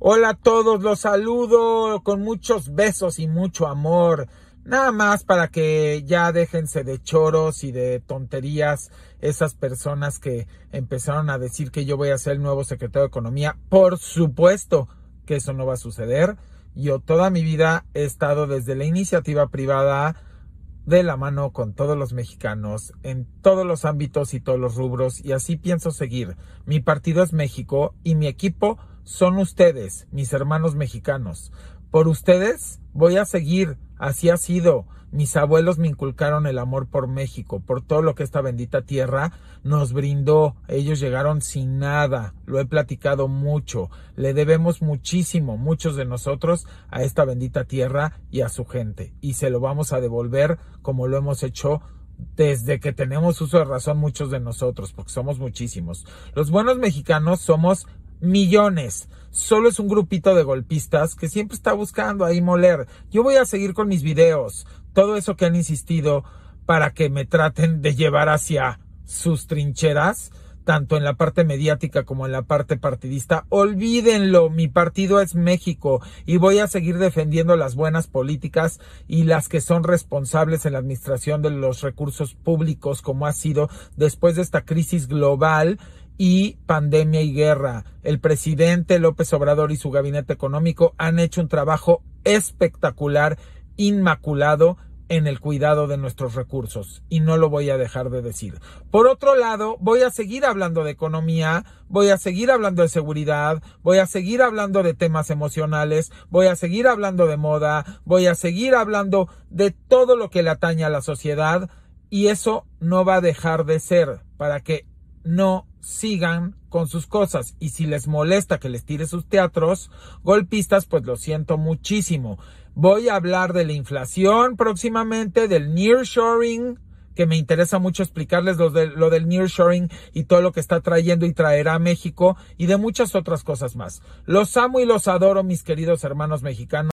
Hola a todos, los saludo con muchos besos y mucho amor. Nada más para que ya déjense de choros y de tonterías esas personas que empezaron a decir que yo voy a ser el nuevo secretario de Economía. Por supuesto que eso no va a suceder. Yo toda mi vida he estado desde la iniciativa privada de la mano con todos los mexicanos en todos los ámbitos y todos los rubros y así pienso seguir. Mi partido es México y mi equipo son ustedes, mis hermanos mexicanos. Por ustedes voy a seguir, así ha sido. Mis abuelos me inculcaron el amor por México, por todo lo que esta bendita tierra nos brindó. Ellos llegaron sin nada, lo he platicado mucho. Le debemos muchísimo, muchos de nosotros, a esta bendita tierra y a su gente. Y se lo vamos a devolver como lo hemos hecho desde que tenemos uso de razón muchos de nosotros, porque somos muchísimos. Los buenos mexicanos somos millones. Solo es un grupito de golpistas que siempre está buscando ahí moler. Yo voy a seguir con mis videos, todo eso que han insistido para que me traten de llevar hacia sus trincheras, tanto en la parte mediática como en la parte partidista. Olvídenlo, mi partido es México y voy a seguir defendiendo las buenas políticas y las que son responsables en la administración de los recursos públicos como ha sido después de esta crisis global y pandemia y guerra. El presidente López Obrador y su gabinete económico han hecho un trabajo espectacular, inmaculado en el cuidado de nuestros recursos y no lo voy a dejar de decir. Por otro lado, voy a seguir hablando de economía, voy a seguir hablando de seguridad, voy a seguir hablando de temas emocionales, voy a seguir hablando de moda, voy a seguir hablando de todo lo que le atañe a la sociedad y eso no va a dejar de ser para que no sigan con sus cosas y si les molesta que les tire sus teatros golpistas, pues lo siento muchísimo. Voy a hablar de la inflación próximamente, del nearshoring, que me interesa mucho explicarles lo, de, lo del nearshoring y todo lo que está trayendo y traerá a México y de muchas otras cosas más. Los amo y los adoro, mis queridos hermanos mexicanos.